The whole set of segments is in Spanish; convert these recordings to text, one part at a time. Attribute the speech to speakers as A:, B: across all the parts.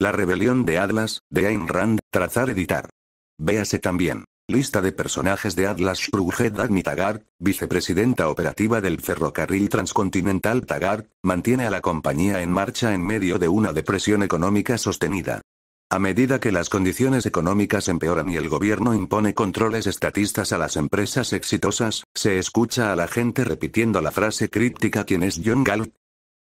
A: La rebelión de Atlas, de Ayn Rand, trazar editar. Véase también. Lista de personajes de Atlas Shrugged Agni Tagar, vicepresidenta operativa del ferrocarril transcontinental Tagar, mantiene a la compañía en marcha en medio de una depresión económica sostenida. A medida que las condiciones económicas empeoran y el gobierno impone controles estatistas a las empresas exitosas, se escucha a la gente repitiendo la frase críptica ¿Quién es John Galt?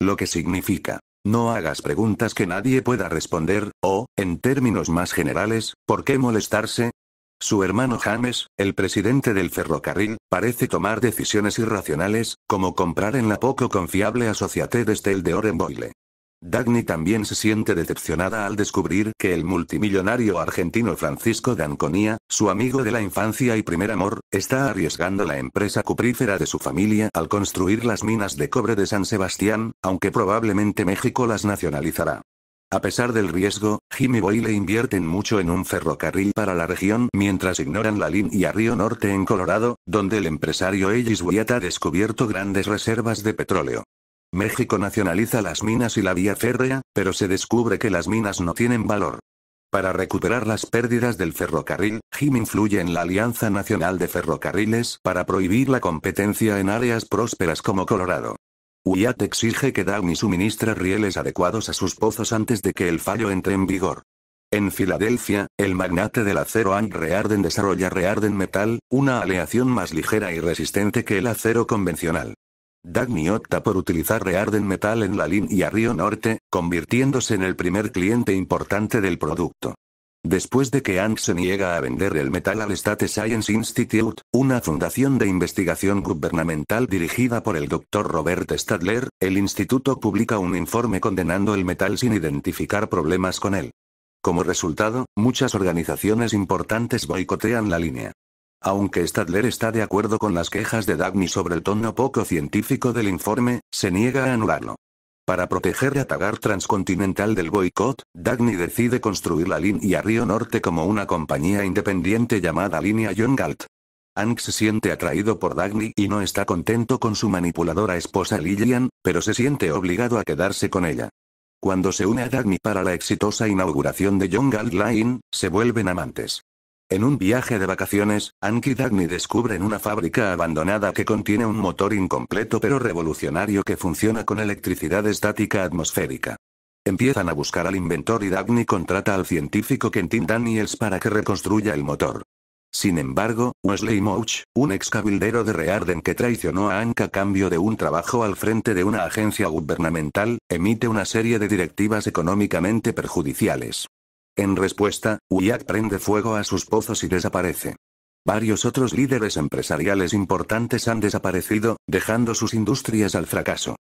A: Lo que significa, no hagas preguntas que nadie pueda responder, o, en términos más generales, ¿por qué molestarse? Su hermano James, el presidente del ferrocarril, parece tomar decisiones irracionales, como comprar en la poco confiable de Steel de Orenboile. Dagny también se siente decepcionada al descubrir que el multimillonario argentino Francisco Danconía, su amigo de la infancia y primer amor, está arriesgando la empresa cuprífera de su familia al construir las minas de cobre de San Sebastián, aunque probablemente México las nacionalizará. A pesar del riesgo, Jimmy Boyle invierten mucho en un ferrocarril para la región mientras ignoran la línea Río Norte en Colorado, donde el empresario Ellis Wyatt ha descubierto grandes reservas de petróleo. México nacionaliza las minas y la vía férrea, pero se descubre que las minas no tienen valor. Para recuperar las pérdidas del ferrocarril, Jim influye en la Alianza Nacional de Ferrocarriles para prohibir la competencia en áreas prósperas como Colorado. Wyatt exige que Downey suministre rieles adecuados a sus pozos antes de que el fallo entre en vigor. En Filadelfia, el magnate del acero Ang Rearden desarrolla Rearden Metal, una aleación más ligera y resistente que el acero convencional. Dagny opta por utilizar Rearden Metal en la línea Río Norte, convirtiéndose en el primer cliente importante del producto. Después de que Ang se niega a vender el metal al State Science Institute, una fundación de investigación gubernamental dirigida por el Dr. Robert Stadler, el instituto publica un informe condenando el metal sin identificar problemas con él. Como resultado, muchas organizaciones importantes boicotean la línea. Aunque Stadler está de acuerdo con las quejas de Dagny sobre el tono poco científico del informe, se niega a anularlo. Para proteger a Tagar Transcontinental del boicot, Dagny decide construir la línea Río Norte como una compañía independiente llamada Línea John Galt. se siente atraído por Dagny y no está contento con su manipuladora esposa Lillian, pero se siente obligado a quedarse con ella. Cuando se une a Dagny para la exitosa inauguración de Young Line, se vuelven amantes. En un viaje de vacaciones, Anki y Dagny descubren una fábrica abandonada que contiene un motor incompleto pero revolucionario que funciona con electricidad estática atmosférica. Empiezan a buscar al inventor y Dagny contrata al científico Kentin Daniels para que reconstruya el motor. Sin embargo, Wesley Mouch, un ex cabildero de Rearden que traicionó a Anka a cambio de un trabajo al frente de una agencia gubernamental, emite una serie de directivas económicamente perjudiciales. En respuesta, Uyak prende fuego a sus pozos y desaparece. Varios otros líderes empresariales importantes han desaparecido, dejando sus industrias al fracaso.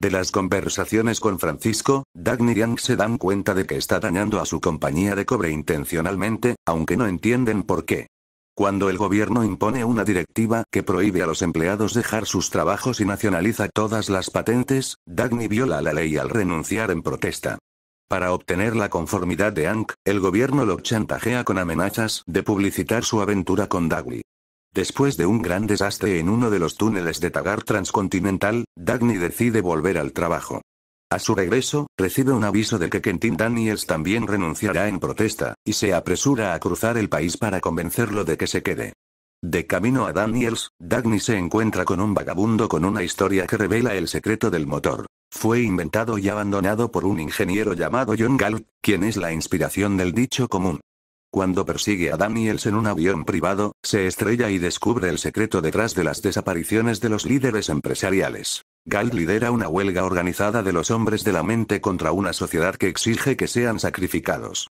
A: De las conversaciones con Francisco, Dagny y Yang se dan cuenta de que está dañando a su compañía de cobre intencionalmente, aunque no entienden por qué. Cuando el gobierno impone una directiva que prohíbe a los empleados dejar sus trabajos y nacionaliza todas las patentes, Dagny viola la ley al renunciar en protesta. Para obtener la conformidad de Ank, el gobierno lo chantajea con amenazas de publicitar su aventura con Dagny. Después de un gran desastre en uno de los túneles de Tagar Transcontinental, Dagny decide volver al trabajo. A su regreso, recibe un aviso de que Kentin Daniels también renunciará en protesta, y se apresura a cruzar el país para convencerlo de que se quede. De camino a Daniels, Dagny se encuentra con un vagabundo con una historia que revela el secreto del motor fue inventado y abandonado por un ingeniero llamado John Galt, quien es la inspiración del dicho común. Cuando persigue a Daniels en un avión privado, se estrella y descubre el secreto detrás de las desapariciones de los líderes empresariales. Galt lidera una huelga organizada de los hombres de la mente contra una sociedad que exige que sean sacrificados.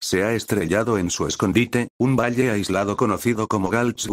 A: Se ha estrellado en su escondite, un valle aislado conocido como Galt's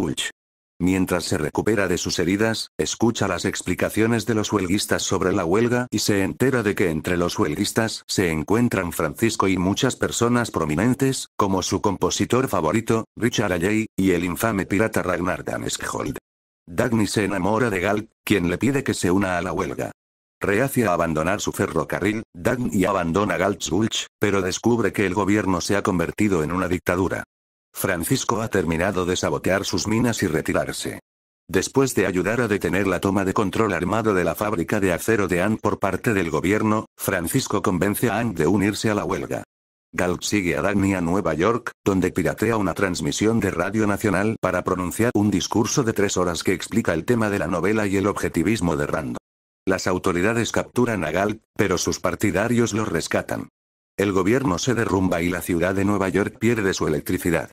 A: Mientras se recupera de sus heridas, escucha las explicaciones de los huelguistas sobre la huelga y se entera de que entre los huelguistas se encuentran Francisco y muchas personas prominentes, como su compositor favorito, Richard Alley, y el infame pirata Ragnar Daneskjold. Dagny se enamora de Galt, quien le pide que se una a la huelga. Rehace a abandonar su ferrocarril, Dagny abandona Gulch, pero descubre que el gobierno se ha convertido en una dictadura. Francisco ha terminado de sabotear sus minas y retirarse. Después de ayudar a detener la toma de control armado de la fábrica de acero de Anne por parte del gobierno, Francisco convence a Anne de unirse a la huelga. Galt sigue a Dagny a Nueva York, donde piratea una transmisión de Radio Nacional para pronunciar un discurso de tres horas que explica el tema de la novela y el objetivismo de Rand. Las autoridades capturan a Galt, pero sus partidarios lo rescatan. El gobierno se derrumba y la ciudad de Nueva York pierde su electricidad.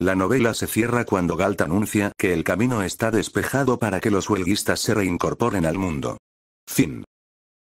A: La novela se cierra cuando Galt anuncia que el camino está despejado para que los huelguistas se reincorporen al mundo. Fin.